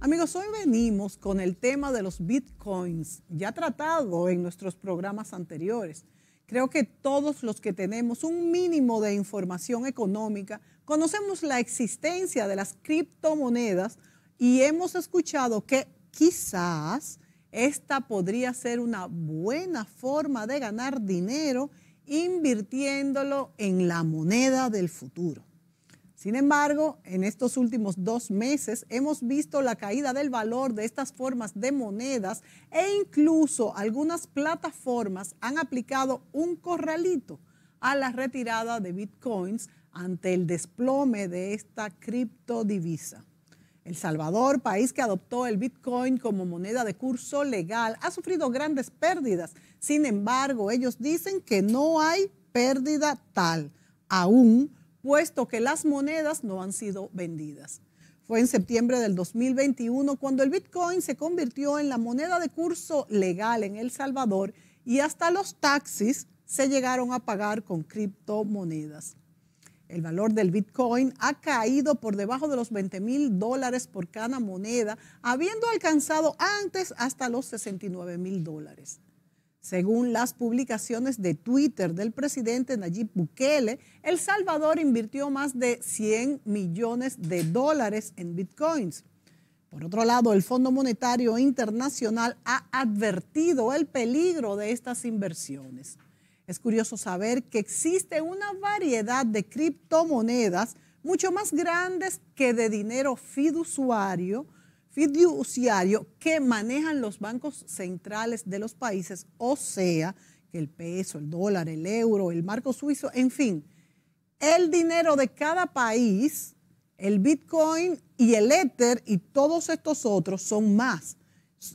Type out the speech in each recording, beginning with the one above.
Amigos, hoy venimos con el tema de los bitcoins, ya tratado en nuestros programas anteriores. Creo que todos los que tenemos un mínimo de información económica conocemos la existencia de las criptomonedas y hemos escuchado que quizás esta podría ser una buena forma de ganar dinero invirtiéndolo en la moneda del futuro. Sin embargo, en estos últimos dos meses hemos visto la caída del valor de estas formas de monedas e incluso algunas plataformas han aplicado un corralito a la retirada de bitcoins ante el desplome de esta criptodivisa. El Salvador, país que adoptó el Bitcoin como moneda de curso legal, ha sufrido grandes pérdidas. Sin embargo, ellos dicen que no hay pérdida tal aún puesto que las monedas no han sido vendidas. Fue en septiembre del 2021 cuando el Bitcoin se convirtió en la moneda de curso legal en El Salvador y hasta los taxis se llegaron a pagar con criptomonedas. El valor del Bitcoin ha caído por debajo de los 20 mil dólares por cada moneda, habiendo alcanzado antes hasta los 69 mil dólares. Según las publicaciones de Twitter del presidente Nayib Bukele, El Salvador invirtió más de 100 millones de dólares en bitcoins. Por otro lado, el Fondo Monetario Internacional ha advertido el peligro de estas inversiones. Es curioso saber que existe una variedad de criptomonedas mucho más grandes que de dinero fiduciario, fiduciario que manejan los bancos centrales de los países, o sea, que el peso, el dólar, el euro, el marco suizo, en fin, el dinero de cada país, el Bitcoin y el Ether y todos estos otros son más.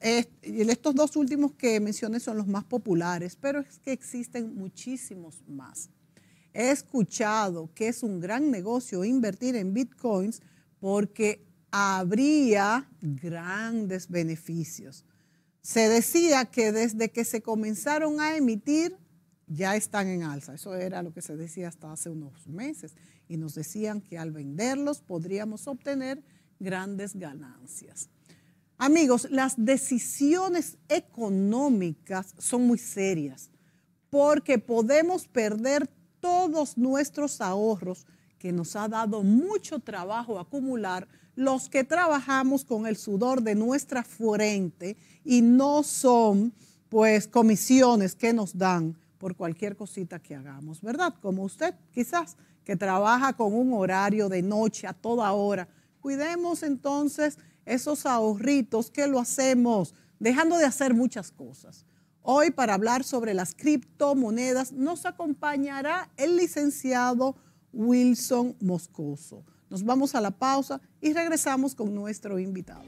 Estos dos últimos que mencioné son los más populares, pero es que existen muchísimos más. He escuchado que es un gran negocio invertir en bitcoins porque habría grandes beneficios. Se decía que desde que se comenzaron a emitir ya están en alza. Eso era lo que se decía hasta hace unos meses. Y nos decían que al venderlos podríamos obtener grandes ganancias. Amigos, las decisiones económicas son muy serias porque podemos perder todos nuestros ahorros que nos ha dado mucho trabajo acumular, los que trabajamos con el sudor de nuestra fuente y no son pues comisiones que nos dan por cualquier cosita que hagamos, ¿verdad? Como usted quizás que trabaja con un horario de noche a toda hora. Cuidemos entonces esos ahorritos que lo hacemos dejando de hacer muchas cosas. Hoy para hablar sobre las criptomonedas nos acompañará el licenciado Wilson Moscoso. Nos vamos a la pausa y regresamos con nuestro invitado.